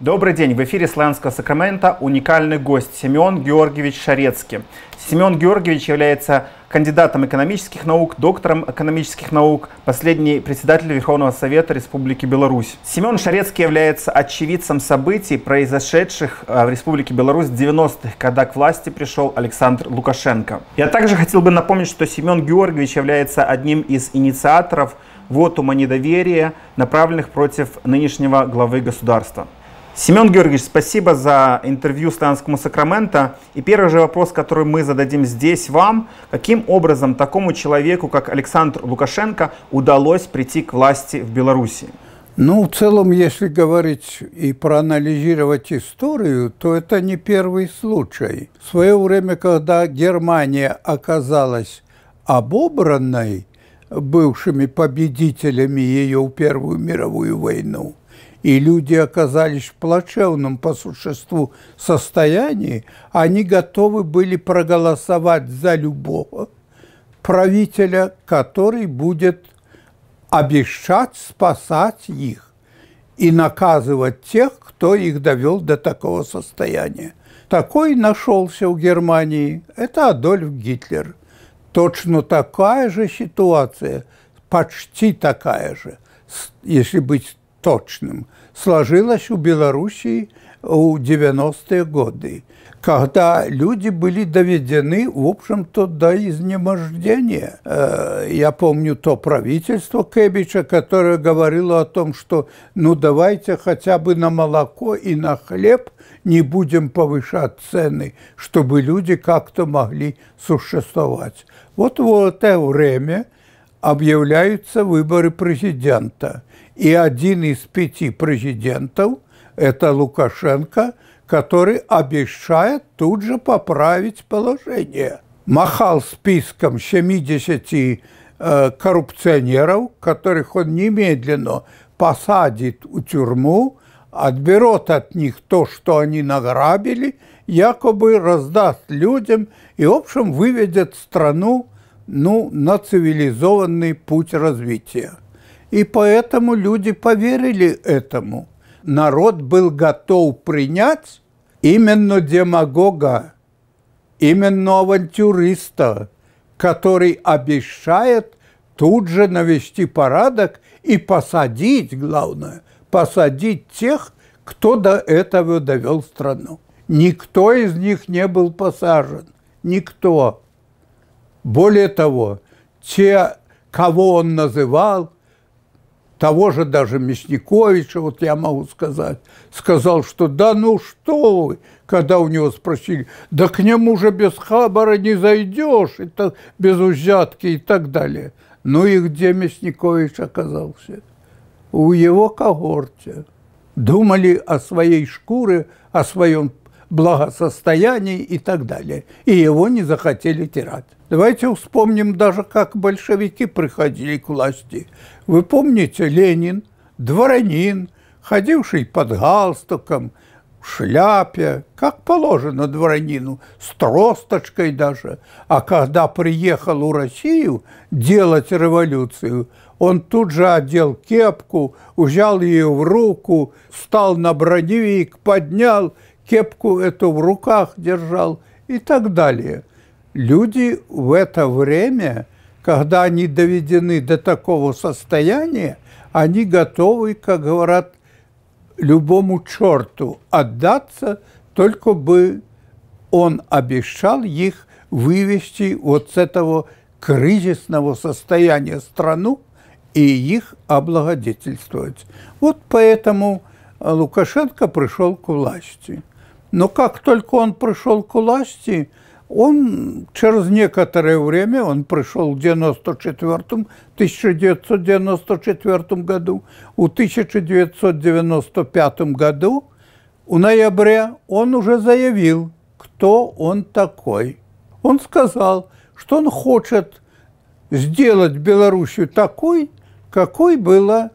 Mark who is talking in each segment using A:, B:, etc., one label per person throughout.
A: Добрый день, в эфире Славянского Сакрамента уникальный гость Семен Георгиевич Шарецкий. Семен Георгиевич является кандидатом экономических наук, доктором экономических наук, последний председатель Верховного Совета Республики Беларусь. Семен Шарецкий является очевидцем событий, произошедших э, в Республике Беларусь в 90-х, когда к власти пришел Александр Лукашенко. Я также хотел бы напомнить, что Семен Георгиевич является одним из инициаторов вотума недоверия, направленных против нынешнего главы государства. Семен Георгиевич, спасибо за интервью Славянскому Сакраменто. И первый же вопрос, который мы зададим здесь вам. Каким образом такому человеку, как Александр Лукашенко,
B: удалось прийти к власти в Беларуси? Ну, в целом, если говорить и проанализировать историю, то это не первый случай. В свое время, когда Германия оказалась обобранной бывшими победителями ее в Первую мировую войну – и люди оказались в плачевном по существу состоянии, они готовы были проголосовать за любого правителя, который будет обещать спасать их и наказывать тех, кто их довел до такого состояния. Такой нашелся у Германии. Это Адольф Гитлер. Точно такая же ситуация, почти такая же, если быть точным, сложилась у Белоруссии у 90-е годы, когда люди были доведены, в общем-то, до изнемождения. Э, я помню то правительство Кебича, которое говорило о том, что ну давайте хотя бы на молоко и на хлеб не будем повышать цены, чтобы люди как-то могли существовать. Вот в это время объявляются выборы президента – и один из пяти президентов – это Лукашенко, который обещает тут же поправить положение. Махал списком 70 э, коррупционеров, которых он немедленно посадит в тюрьму, отберет от них то, что они награбили, якобы раздаст людям и, в общем, выведет страну ну, на цивилизованный путь развития. И поэтому люди поверили этому. Народ был готов принять именно демагога, именно авантюриста, который обещает тут же навести порядок и посадить, главное, посадить тех, кто до этого довел страну. Никто из них не был посажен. Никто. Более того, те, кого он называл – того же даже Мясниковича, вот я могу сказать, сказал, что да ну что вы, когда у него спросили, да к нему же без хабара не зайдешь, это без узятки и так далее. Ну и где Мясникович оказался? У его когорте. Думали о своей шкуре, о своем благосостоянии и так далее. И его не захотели тирать. Давайте вспомним даже, как большевики приходили к власти. Вы помните Ленин, дворянин, ходивший под галстуком, в шляпе, как положено дворянину, с тросточкой даже. А когда приехал в Россию делать революцию, он тут же одел кепку, взял ее в руку, встал на броневик, поднял, кепку эту в руках держал и так далее люди в это время, когда они доведены до такого состояния, они готовы, как говорят, любому черту отдаться, только бы он обещал их вывести вот с этого кризисного состояния страну и их облагодетельствовать. Вот поэтому э, Лукашенко пришел к власти. Но как только он пришел к власти, он через некоторое время, он пришел в 94 1994 году, в 1995 году, у ноября, он уже заявил, кто он такой. Он сказал, что он хочет сделать Белоруссию такой, какой была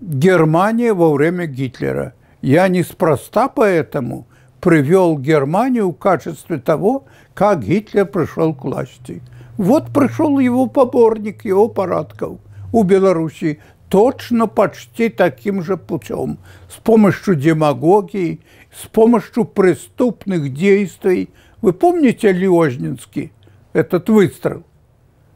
B: Германия во время Гитлера. Я неспроста поэтому – привел Германию в качестве того, как Гитлер пришел к власти. Вот пришел его поборник, его парадков у Белоруссии точно почти таким же путем, с помощью демагогии, с помощью преступных действий. Вы помните Леожнинский, этот выстрел?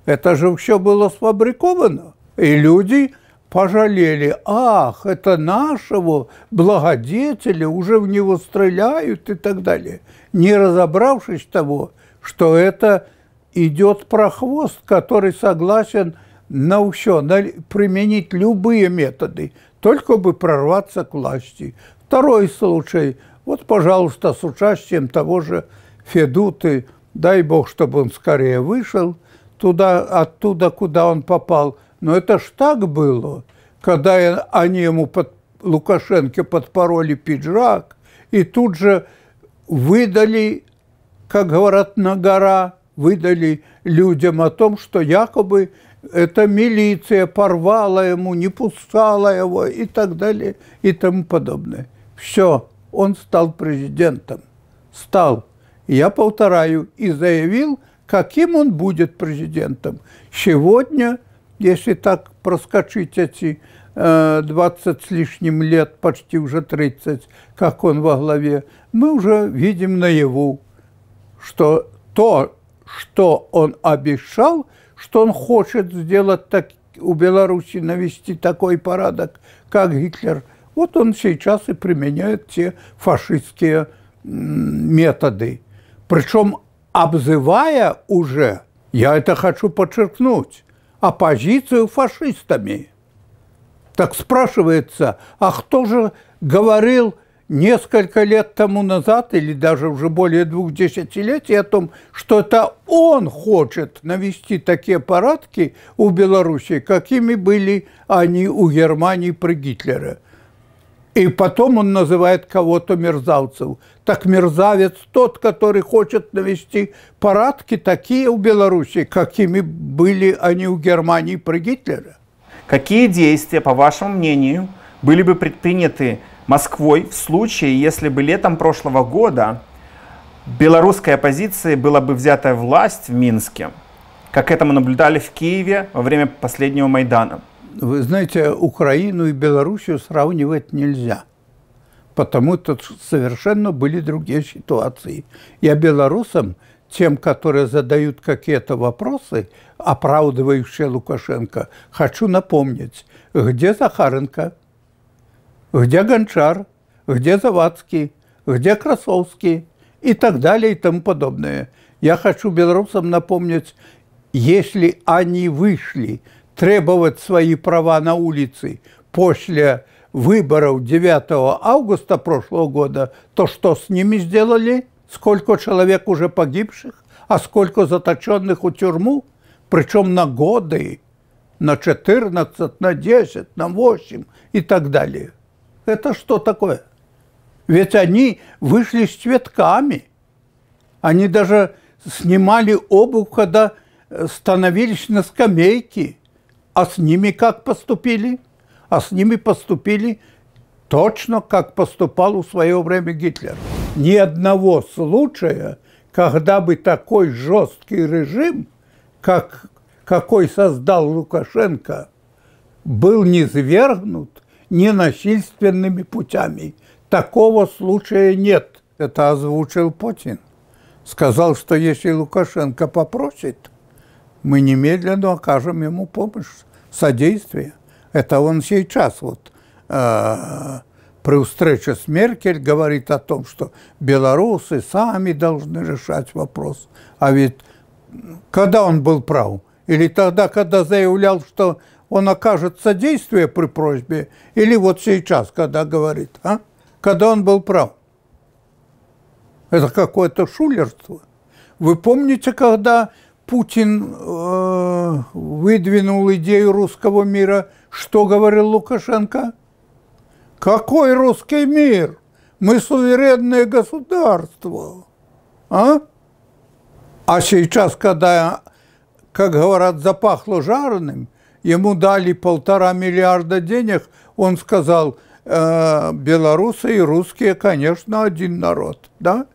B: Это же все было сфабриковано. И люди пожалели, ах, это нашего благодетеля, уже в него стреляют и так далее, не разобравшись того, что это идет прохвост, который согласен на все, на, применить любые методы, только бы прорваться к власти. Второй случай, вот, пожалуйста, с участием того же Федуты, дай бог, чтобы он скорее вышел туда, оттуда, куда он попал – но это ж так было, когда они ему под Лукашенко подпороли пиджак и тут же выдали, как говорят на гора, выдали людям о том, что якобы это милиция порвала ему, не пускала его и так далее и тому подобное. Все, он стал президентом. Стал. Я повторяю, и заявил, каким он будет президентом. Сегодня – если так проскочить эти 20 э, с лишним лет, почти уже 30, как он во главе, мы уже видим наяву, что то, что он обещал, что он хочет сделать так, у Беларуси навести такой порядок, как Гитлер, вот он сейчас и применяет те фашистские методы. Причем обзывая уже, я это хочу подчеркнуть, оппозицию фашистами. Так спрашивается, а кто же говорил несколько лет тому назад или даже уже более двух десятилетий о том, что это он хочет навести такие парадки у Беларуси, какими были они у Германии при Гитлере – и потом он называет кого-то мерзавцем. Так мерзавец тот, который хочет навести парадки такие у Беларуси, какими были они у Германии при Гитлере. Какие действия, по вашему мнению, были бы предприняты Москвой в
A: случае, если бы летом прошлого года белорусской оппозиции была бы взята власть в Минске, как это мы наблюдали в Киеве во время последнего Майдана?
B: Вы знаете, Украину и Белоруссию сравнивать нельзя, потому что совершенно были другие ситуации. Я белорусам, тем, которые задают какие-то вопросы, оправдывающие Лукашенко, хочу напомнить, где Захаренко, где Гончар, где Завадский, где Красовский и так далее и тому подобное. Я хочу белорусам напомнить, если они вышли требовать свои права на улице после выборов 9 августа прошлого года, то что с ними сделали? Сколько человек уже погибших, а сколько заточенных у тюрьму? Причем на годы, на 14, на 10, на 8 и так далее. Это что такое? Ведь они вышли с цветками. Они даже снимали обувь, когда э, становились на скамейки – а с ними как поступили? А с ними поступили точно как поступал в свое время Гитлер. Ни одного случая, когда бы такой жесткий режим, как, какой создал Лукашенко, был не свергнут ненасильственными путями. Такого случая нет. Это озвучил Путин. Сказал, что если Лукашенко попросит, мы немедленно окажем ему помощь содействие. Это он сейчас вот э, при встрече с Меркель говорит о том, что белорусы сами должны решать вопрос. А ведь когда он был прав? Или тогда, когда заявлял, что он окажет содействие при просьбе, или вот сейчас, когда говорит, а? когда он был прав. Это какое-то шулерство. Вы помните, когда Путин э, выдвинул идею русского мира, что говорил Лукашенко? Какой русский мир? Мы суверенное государство. А? А сейчас, когда, как говорят, запахло жареным, ему дали полтора миллиарда денег, он сказал, э, белорусы и русские, конечно, один народ. Да?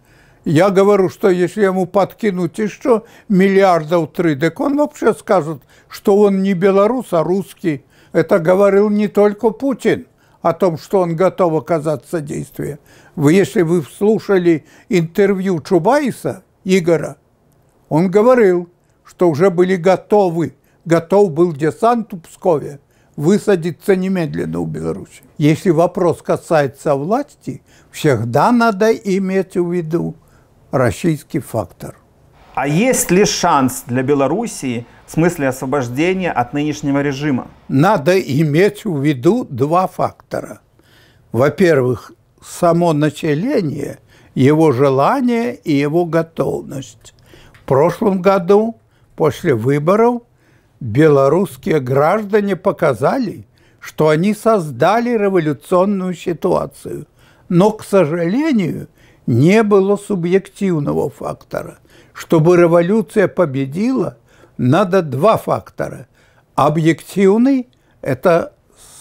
B: Я говорю, что если ему подкинуть еще миллиардов три, так он вообще скажет, что он не белорус, а русский. Это говорил не только Путин о том, что он готов оказаться содействие. Вы, если вы слушали интервью Чубайса, Игора, он говорил, что уже были готовы, готов был десант в Пскове высадиться немедленно у Беларуси. Если вопрос касается власти, всегда надо иметь в виду, российский фактор. А есть
A: ли шанс для Белоруссии в смысле освобождения от нынешнего режима? Надо
B: иметь в виду два фактора. Во-первых, само население, его желание и его готовность. В прошлом году, после выборов, белорусские граждане показали, что они создали революционную ситуацию. Но, к сожалению, не было субъективного фактора. Чтобы революция победила, надо два фактора. Объективный – это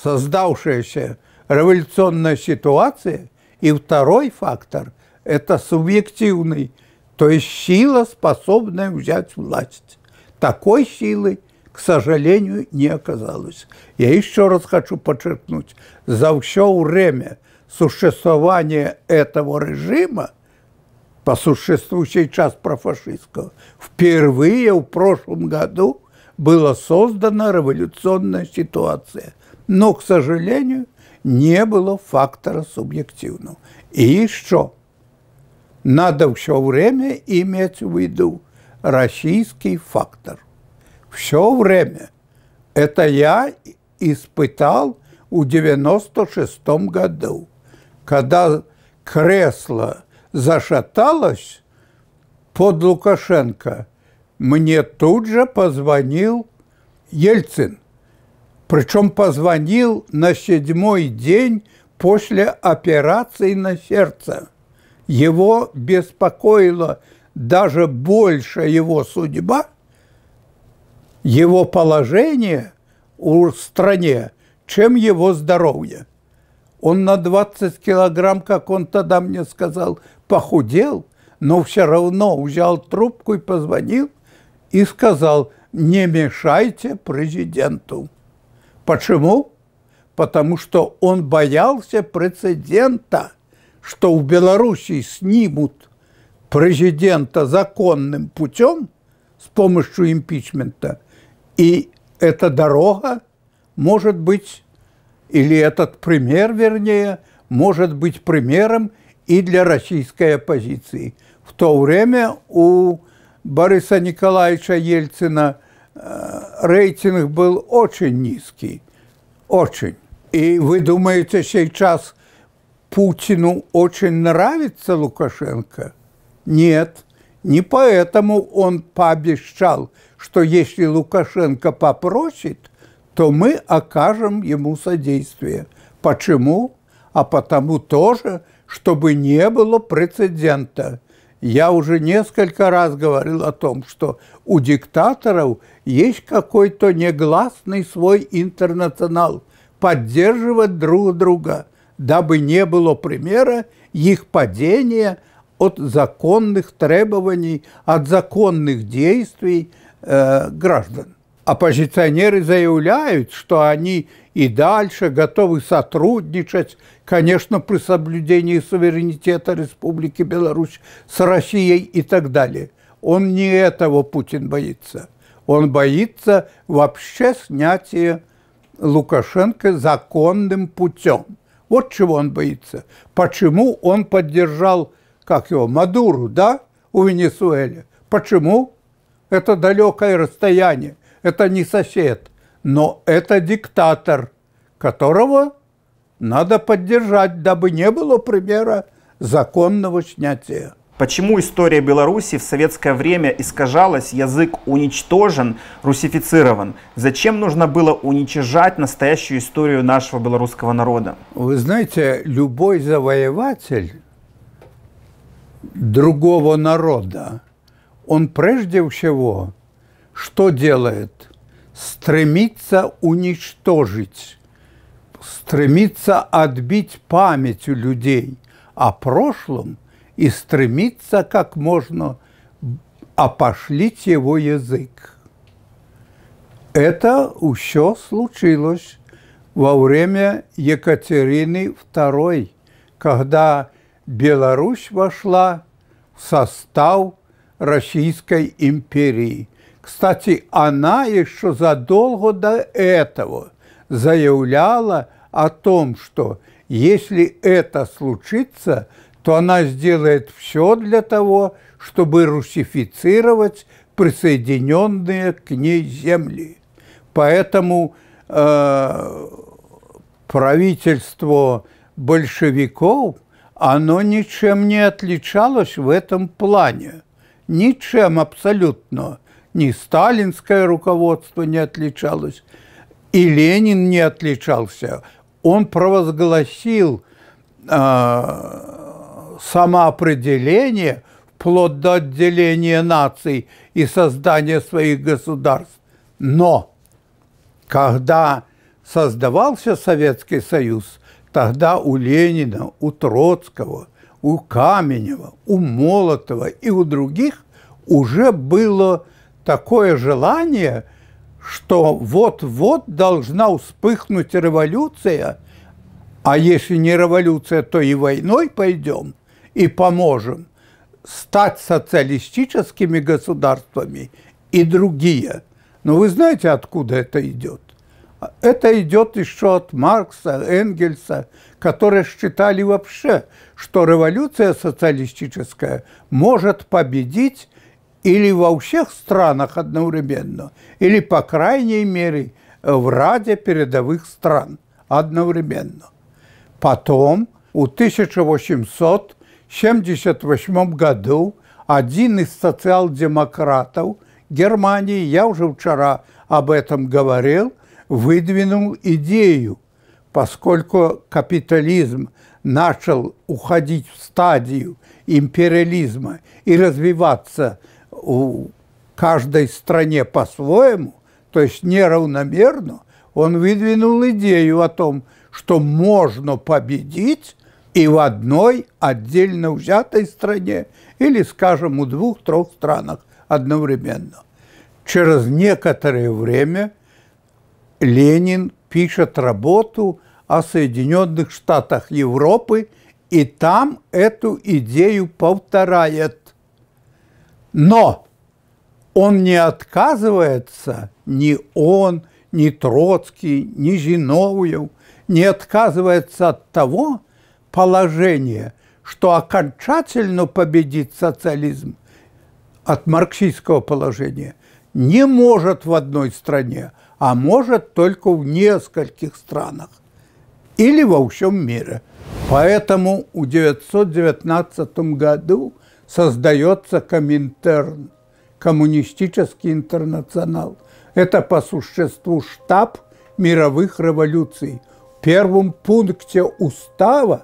B: создавшаяся революционная ситуация, и второй фактор – это субъективный, то есть сила, способная взять власть. Такой силы, к сожалению, не оказалось. Я еще раз хочу подчеркнуть, за все время – существование этого режима, по существующей сейчас профашистского, впервые в прошлом году была создана революционная ситуация. Но, к сожалению, не было фактора субъективного. И еще надо все время иметь в виду российский фактор. Все время. Это я испытал в 96 году когда кресло зашаталось под Лукашенко, мне тут же позвонил Ельцин. Причем позвонил на седьмой день после операции на сердце. Его беспокоила даже больше его судьба, его положение в стране, чем его здоровье. Он на 20 килограмм, как он тогда мне сказал, похудел, но все равно взял трубку и позвонил и сказал, не мешайте президенту. Почему? Потому что он боялся прецедента, что в Беларуси снимут президента законным путем с помощью импичмента, и эта дорога может быть или этот пример, вернее, может быть примером и для российской оппозиции. В то время у Бориса Николаевича Ельцина э, рейтинг был очень низкий, очень. И вы думаете, сейчас Путину очень нравится Лукашенко? Нет, не поэтому он пообещал, что если Лукашенко попросит – то мы окажем ему содействие. Почему? А потому тоже, чтобы не было прецедента. Я уже несколько раз говорил о том, что у диктаторов есть какой-то негласный свой интернационал поддерживать друг друга, дабы не было примера их падения от законных требований, от законных действий э, граждан оппозиционеры заявляют, что они и дальше готовы сотрудничать, конечно, при соблюдении суверенитета Республики Беларусь с Россией и так далее. Он не этого Путин боится. Он боится вообще снятия Лукашенко законным путем. Вот чего он боится. Почему он поддержал, как его, Мадуру, да, у Венесуэле? Почему? Это далекое расстояние это не сосед, но это диктатор, которого надо поддержать, дабы не было примера законного снятия. Почему история Беларуси в советское время искажалась,
A: язык уничтожен, русифицирован? Зачем нужно было уничижать
B: настоящую историю нашего белорусского народа? Вы знаете, любой завоеватель другого народа, он прежде всего что делает? Стремится уничтожить, стремится отбить память у людей о прошлом и стремится как можно опошлить его язык. Это еще случилось во время Екатерины II, когда Беларусь вошла в состав Российской империи – кстати, она еще задолго до этого заявляла о том, что если это случится, то она сделает все для того, чтобы русифицировать присоединенные к ней земли. Поэтому э, правительство большевиков, оно ничем не отличалось в этом плане. Ничем абсолютно ни сталинское руководство не отличалось, и Ленин не отличался. Он провозгласил э, самоопределение вплоть до отделения наций и создания своих государств. Но когда создавался Советский Союз, тогда у Ленина, у Троцкого, у Каменева, у Молотова и у других уже было такое желание, что вот-вот должна вспыхнуть революция, а если не революция, то и войной пойдем и поможем стать социалистическими государствами и другие. Но вы знаете, откуда это идет? Это идет еще от Маркса, Энгельса, которые считали вообще, что революция социалистическая может победить или во всех странах одновременно, или, по крайней мере, в Раде передовых стран одновременно. Потом, в 1878 году, один из социал-демократов Германии, я уже вчера об этом говорил, выдвинул идею, поскольку капитализм начал уходить в стадию империализма и развиваться – у каждой стране по-своему, то есть неравномерно, он выдвинул идею о том, что можно победить и в одной отдельно взятой стране, или, скажем, у двух-трех странах одновременно. Через некоторое время Ленин пишет работу о Соединенных Штатах Европы, и там эту идею повторяет. Но он не отказывается, ни он, ни Троцкий, ни Зиновьев, не отказывается от того положения, что окончательно победить социализм от марксистского положения не может в одной стране, а может только в нескольких странах или во всем мире. Поэтому в 1919 году создается Коминтерн, коммунистический интернационал. Это по существу штаб мировых революций. В первом пункте устава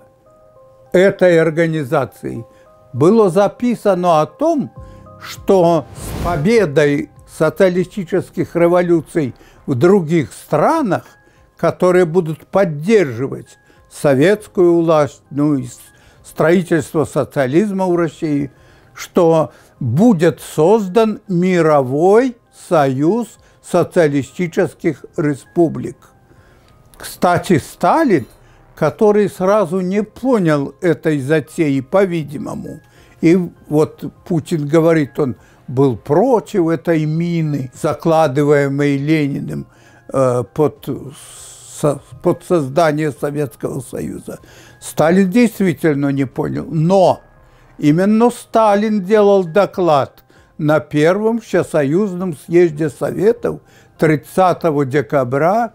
B: этой организации было записано о том, что с победой социалистических революций в других странах, которые будут поддерживать советскую власть, ну и строительство социализма в России, что будет создан мировой союз социалистических республик. Кстати, Сталин, который сразу не понял этой затеи, по-видимому, и вот Путин говорит, он был против этой мины, закладываемой Лениным э, под, со, под создание Советского Союза. Сталин действительно не понял. Но Именно Сталин делал доклад на Первом Всесоюзном съезде Советов 30 декабря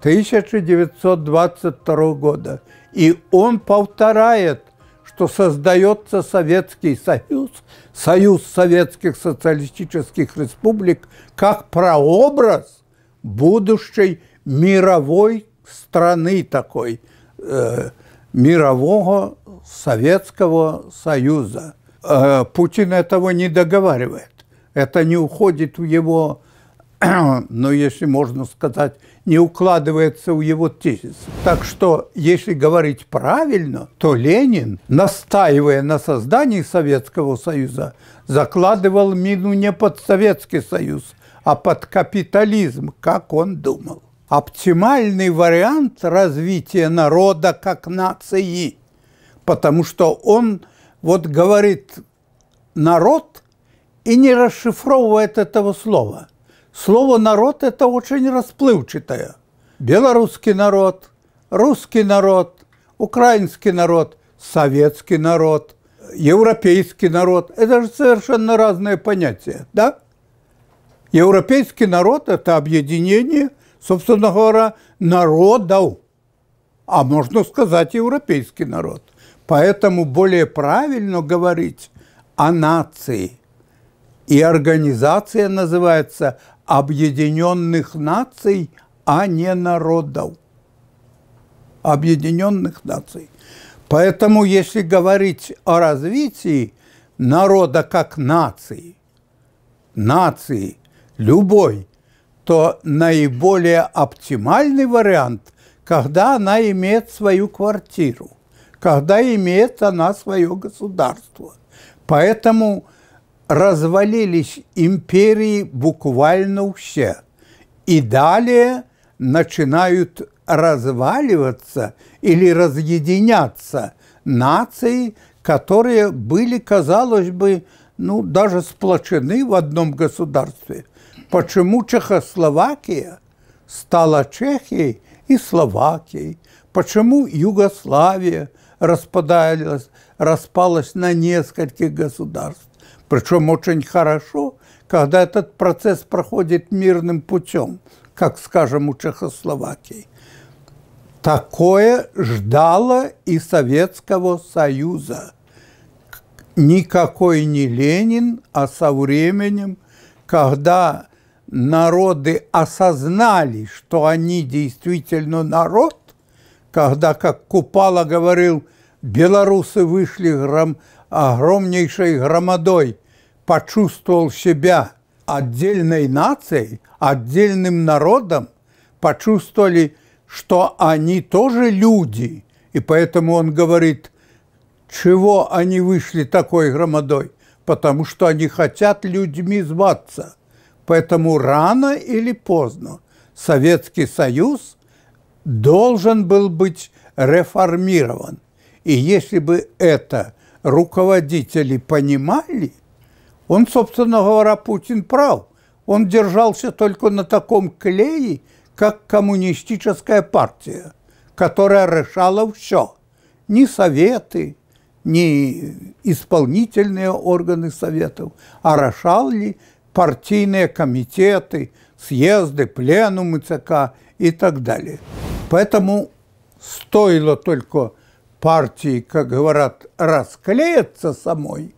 B: 1922 года. И он повторяет, что создается Советский Союз, Союз Советских Социалистических Республик, как прообраз будущей мировой страны такой, э, мирового Советского Союза. Э, Путин этого не договаривает. Это не уходит в его, ну, если можно сказать, не укладывается в его тезис. Так что, если говорить правильно, то Ленин, настаивая на создании Советского Союза, закладывал мину не под Советский Союз, а под капитализм, как он думал оптимальный вариант развития народа как нации потому что он вот говорит «народ» и не расшифровывает этого слова. Слово «народ» – это очень расплывчатое. Белорусский народ, русский народ, украинский народ, советский народ, европейский народ – это же совершенно разные понятия, да? Европейский народ – это объединение, собственно говоря, народов, а можно сказать европейский народ. Поэтому более правильно говорить о нации. И организация называется Объединенных Наций, а не народов. Объединенных Наций. Поэтому, если говорить о развитии народа как нации, нации любой, то наиболее оптимальный вариант, когда она имеет свою квартиру когда имеет она свое государство. Поэтому развалились империи буквально все. И далее начинают разваливаться или разъединяться нации, которые были, казалось бы, ну, даже сплочены в одном государстве. Почему Чехословакия стала Чехией и Словакией? Почему Югославия – распадалась, распалась на нескольких государств. Причем очень хорошо, когда этот процесс проходит мирным путем, как, скажем, у Чехословакии. Такое ждало и Советского Союза. Никакой не Ленин, а со временем, когда народы осознали, что они действительно народ, когда, как Купала говорил, Белорусы вышли гром... огромнейшей громадой, почувствовал себя отдельной нацией, отдельным народом, почувствовали, что они тоже люди. И поэтому он говорит, чего они вышли такой громадой? Потому что они хотят людьми зваться. Поэтому рано или поздно Советский Союз должен был быть реформирован. И если бы это руководители понимали, он, собственно говоря, Путин прав. Он держался только на таком клее, как коммунистическая партия, которая решала все. Ни советы, ни исполнительные органы советов, а решали партийные комитеты, съезды, пленумы ЦК и так далее. Поэтому стоило только партии, как говорят, расклеится самой,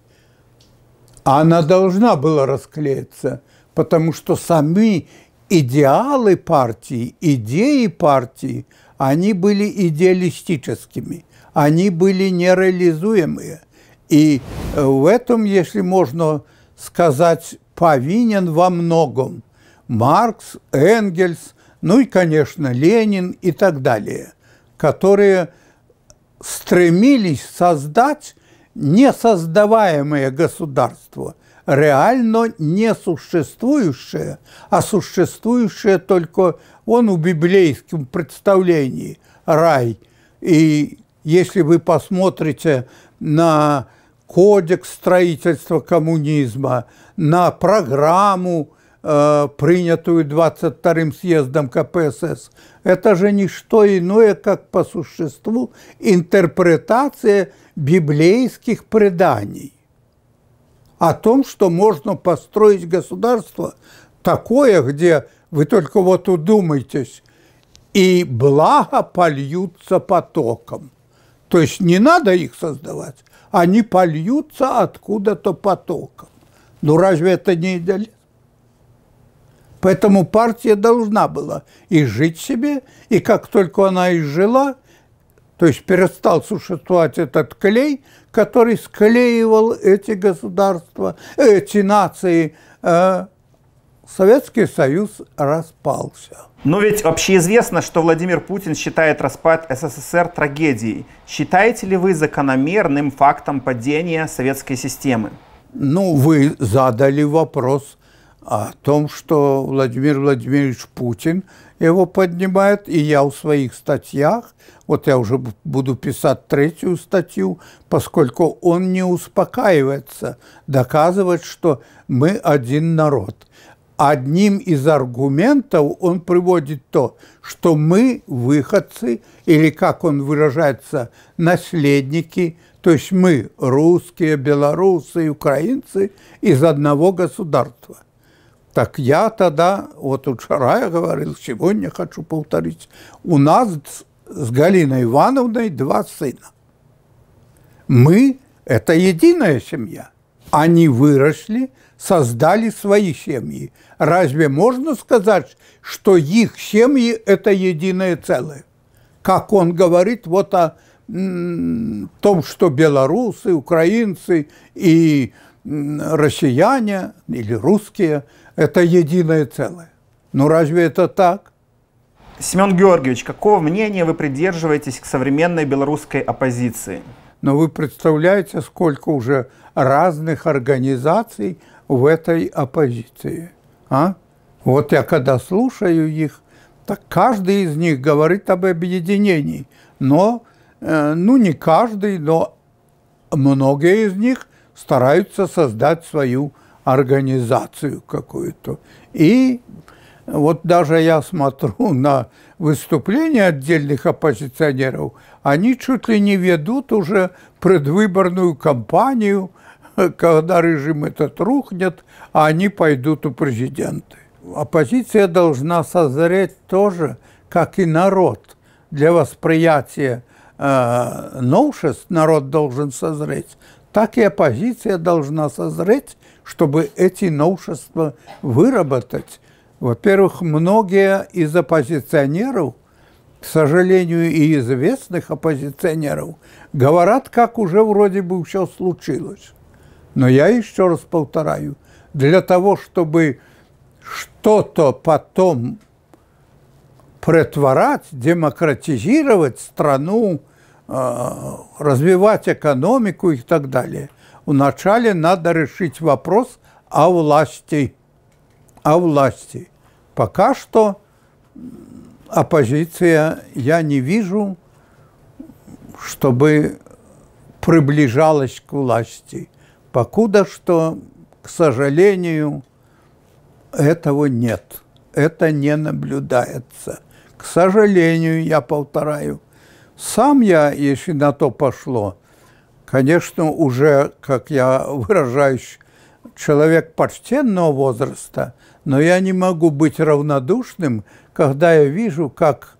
B: а она должна была расклеиться, потому что сами идеалы партии, идеи партии, они были идеалистическими, они были нереализуемые. И э, в этом, если можно сказать, повинен во многом Маркс, Энгельс, ну и, конечно, Ленин и так далее, которые – стремились создать несоздаваемое государство, реально несуществующее, а существующее только вон в библейском представлении рай. И если вы посмотрите на кодекс строительства коммунизма, на программу Э, принятую 22-м съездом КПСС, это же не что иное, как по существу интерпретация библейских преданий о том, что можно построить государство такое, где вы только вот удумайтесь, и благо польются потоком. То есть не надо их создавать, они польются откуда-то потоком. Ну разве это не идеально? Поэтому партия должна была и жить себе, и как только она жила, то есть перестал существовать этот клей, который склеивал эти государства, эти нации, э, Советский Союз распался.
A: Но ведь общеизвестно, что Владимир Путин считает распад СССР трагедией. Считаете ли вы закономерным фактом
B: падения советской системы? Ну, вы задали вопрос о том, что Владимир Владимирович Путин его поднимает, и я в своих статьях, вот я уже буду писать третью статью, поскольку он не успокаивается, доказывать, что мы один народ. Одним из аргументов он приводит то, что мы выходцы, или, как он выражается, наследники, то есть мы, русские, белорусы, украинцы, из одного государства. Так я тогда, вот у Шарая говорил, сегодня хочу повторить, у нас с Галиной Ивановной два сына. Мы – это единая семья. Они выросли, создали свои семьи. Разве можно сказать, что их семьи – это единое целое? Как он говорит вот о том, что белорусы, украинцы и россияне или русские – это единое целое. Ну разве это так? Семен Георгиевич, какого
A: мнения вы придерживаетесь к современной белорусской оппозиции?
B: Но вы представляете, сколько уже разных организаций в этой оппозиции. А? Вот я когда слушаю их, так каждый из них говорит об объединении. Но, э, ну не каждый, но многие из них стараются создать свою организацию какую-то. И вот даже я смотрю на выступления отдельных оппозиционеров, они чуть ли не ведут уже предвыборную кампанию, когда режим этот рухнет, а они пойдут у президента. Оппозиция должна созреть тоже, как и народ, для восприятия э, новшеств народ должен созреть, так и оппозиция должна созреть чтобы эти новшества выработать. Во-первых, многие из оппозиционеров, к сожалению, и известных оппозиционеров, говорят, как уже вроде бы все случилось. Но я еще раз повторяю, для того, чтобы что-то потом претворать, демократизировать страну, а, развивать экономику и так далее – вначале надо решить вопрос о власти. О власти. Пока что оппозиция, я не вижу, чтобы приближалась к власти. Покуда что, к сожалению, этого нет. Это не наблюдается. К сожалению, я повторяю. Сам я, если на то пошло, Конечно, уже, как я выражаюсь, человек почтенного возраста, но я не могу быть равнодушным, когда я вижу, как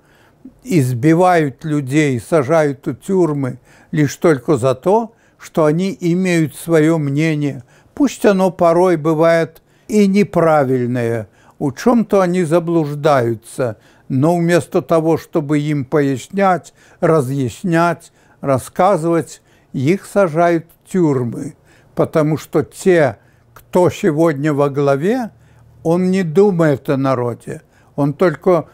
B: избивают людей, сажают у тюрьмы лишь только за то, что они имеют свое мнение. Пусть оно порой бывает и неправильное, у чем-то они заблуждаются, но вместо того, чтобы им пояснять, разъяснять, рассказывать, их сажают в тюрьмы, потому что те, кто сегодня во главе, он не думает о народе. Он только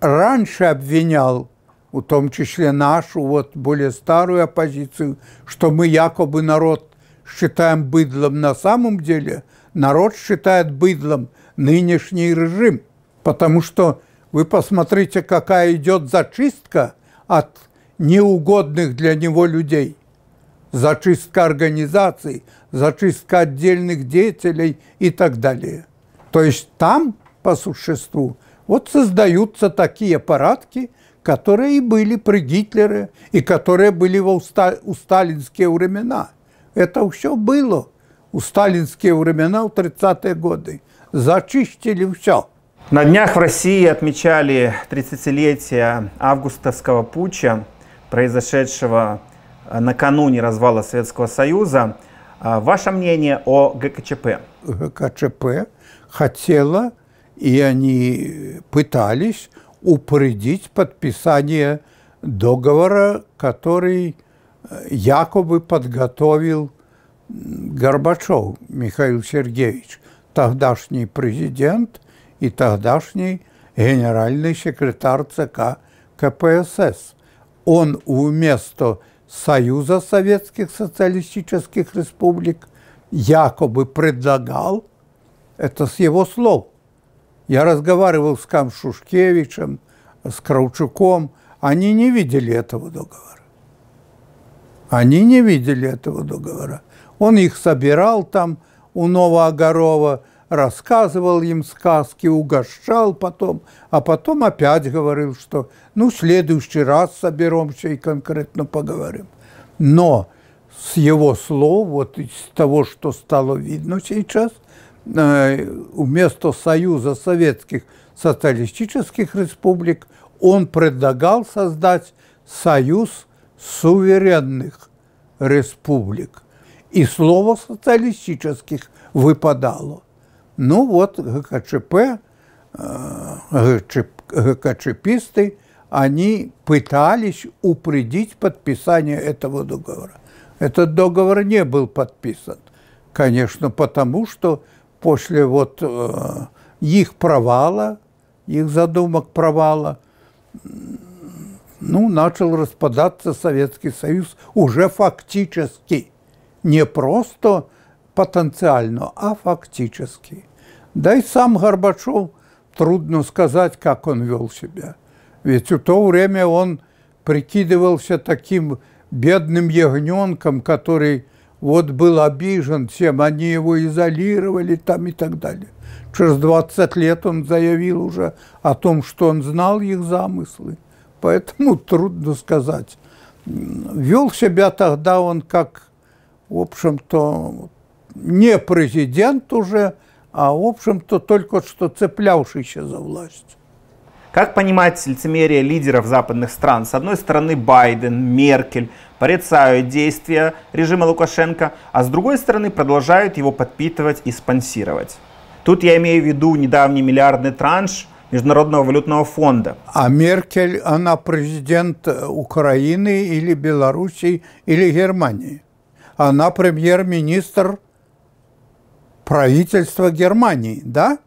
B: раньше обвинял, в том числе нашу, вот более старую оппозицию, что мы якобы народ считаем быдлом. На самом деле народ считает быдлом нынешний режим, потому что вы посмотрите, какая идет зачистка от неугодных для него людей зачистка организаций, зачистка отдельных деятелей и так далее. То есть там, по существу, вот создаются такие парадки, которые и были при Гитлере, и которые были во уста у сталинские времена. Это все было у сталинские времена, в 30-е годы. Зачистили все. На днях в России отмечали 30-летие
A: августовского путча, произошедшего Э, накануне развала Советского
B: Союза. Э, ваше мнение о ГКЧП? ГКЧП хотела, и они пытались упредить подписание договора, который э, якобы подготовил Горбачев Михаил Сергеевич, тогдашний президент и тогдашний генеральный секретарь ЦК КПСС. Он вместо Союза Советских Социалистических Республик якобы предлагал, это с его слов. Я разговаривал с Камшушкевичем, с Краучуком, они не видели этого договора. Они не видели этого договора. Он их собирал там у Новоогорова, рассказывал им сказки, угощал потом, а потом опять говорил, что ну, в следующий раз соберемся и конкретно поговорим. Но с его слов, вот из того, что стало видно сейчас, э, вместо Союза Советских Социалистических Республик он предлагал создать Союз Суверенных Республик. И слово «социалистических» выпадало. Ну вот ГКЧП, э, ГКЧПисты, они пытались упредить подписание этого договора. Этот договор не был подписан, конечно, потому что после вот э, их провала, их задумок провала, ну, начал распадаться Советский Союз уже фактически. Не просто потенциально, а фактически. Да и сам Горбачев, трудно сказать, как он вел себя. Ведь в то время он прикидывался таким бедным ягненком, который вот был обижен тем, они его изолировали там и так далее. Через 20 лет он заявил уже о том, что он знал их замыслы. Поэтому трудно сказать. Вел себя тогда он как, в общем-то, не президент уже, а, в общем-то, только что цеплявшийся за власть. Как понимать лицемерие лидеров
A: западных стран? С одной стороны, Байден, Меркель порицают действия режима Лукашенко, а с другой стороны, продолжают его подпитывать и спонсировать. Тут я имею в виду недавний миллиардный транш Международного валютного фонда.
B: А Меркель, она президент Украины или Белоруссии или Германии. Она премьер-министр правительство Германии, да?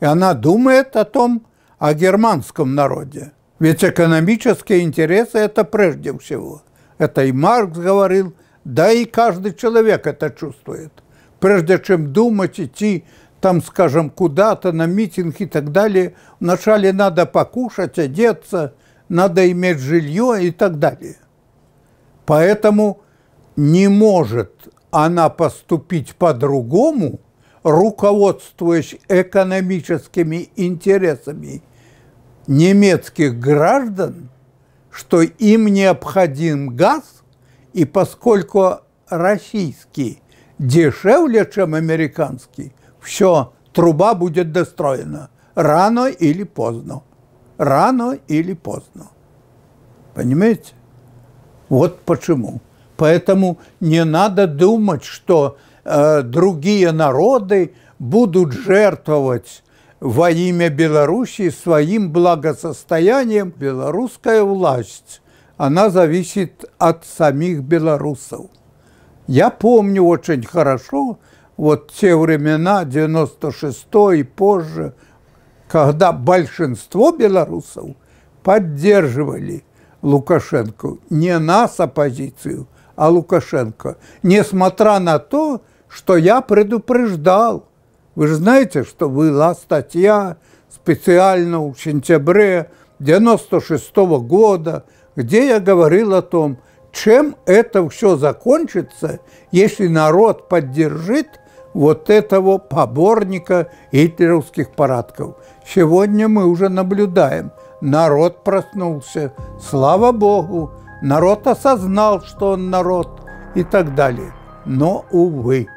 B: И она думает о том, о германском народе. Ведь экономические интересы – это прежде всего. Это и Маркс говорил, да и каждый человек это чувствует. Прежде чем думать, идти там, скажем, куда-то на митинг и так далее, вначале надо покушать, одеться, надо иметь жилье и так далее. Поэтому не может она поступить по-другому, руководствуясь экономическими интересами немецких граждан, что им необходим газ, и поскольку российский дешевле, чем американский, все, труба будет достроена рано или поздно. Рано или поздно. Понимаете? Вот почему. Поэтому не надо думать, что э, другие народы будут жертвовать во имя Белоруссии своим благосостоянием. Белорусская власть, она зависит от самих белорусов. Я помню очень хорошо вот те времена, 96 и позже, когда большинство белорусов поддерживали Лукашенко, не нас, оппозицию – а Лукашенко, несмотря на то, что я предупреждал. Вы же знаете, что была статья специально в сентябре 96 -го года, где я говорил о том, чем это все закончится, если народ поддержит вот этого поборника гитлеровских парадков. Сегодня мы уже наблюдаем, народ проснулся, слава Богу, народ осознал, что он народ и так далее. Но, увы,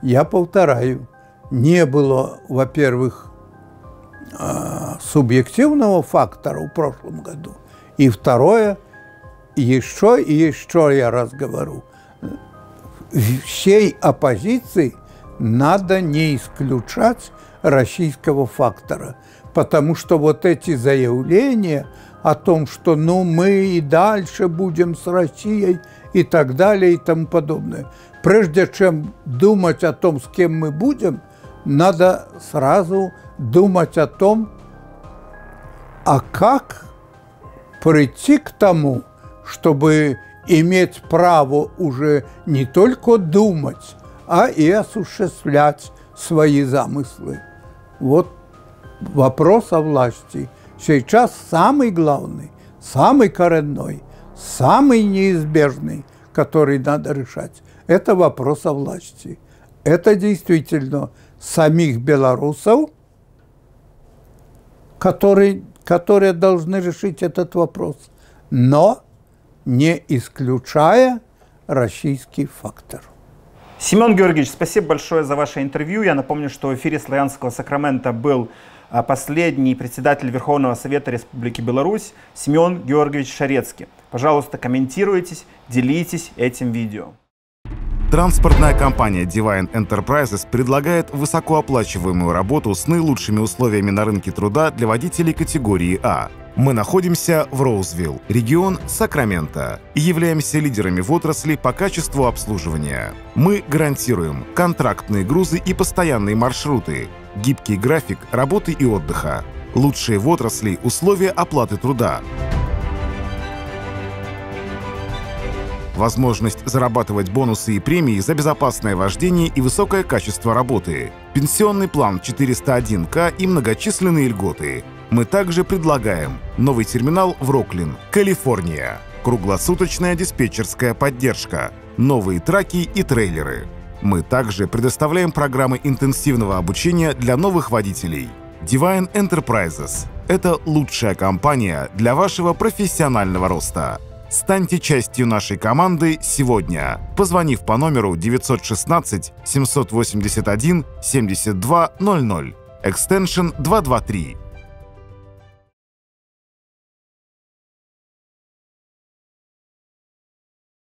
B: я повторяю, не было, во-первых, а, субъективного фактора в прошлом году. И второе, еще и еще я раз говорю, всей оппозиции надо не исключать российского фактора, потому что вот эти заявления – о том, что ну мы и дальше будем с Россией и так далее и тому подобное. Прежде чем думать о том, с кем мы будем, надо сразу думать о том, а как прийти к тому, чтобы иметь право уже не только думать, а и осуществлять свои замыслы. Вот вопрос о власти – сейчас самый главный, самый коренной, самый неизбежный, который надо решать. Это вопрос о власти. Это действительно самих белорусов, которые, которые должны решить этот вопрос, но не исключая российский фактор.
A: Семен Георгиевич, спасибо большое за ваше интервью. Я напомню, что в эфире «Славянского Сакрамента» был а последний председатель Верховного Совета Республики Беларусь Семен Георгиевич Шарецкий. Пожалуйста, комментируйтесь, делитесь этим видео.
C: Транспортная компания Divine Enterprises предлагает высокооплачиваемую работу с наилучшими условиями на рынке труда для водителей категории А мы находимся в Роузвилл, регион Сакрамента, и являемся лидерами в отрасли по качеству обслуживания. Мы гарантируем контрактные грузы и постоянные маршруты, гибкий график работы и отдыха, лучшие в отрасли условия оплаты труда, возможность зарабатывать бонусы и премии за безопасное вождение и высокое качество работы, пенсионный план 401к и многочисленные льготы – мы также предлагаем новый терминал в Роклин, Калифорния, круглосуточная диспетчерская поддержка, новые траки и трейлеры. Мы также предоставляем программы интенсивного обучения для новых водителей. Divine Enterprises – это лучшая компания для вашего профессионального роста. Станьте частью нашей команды сегодня, позвонив по номеру 916 781 7200, extension 223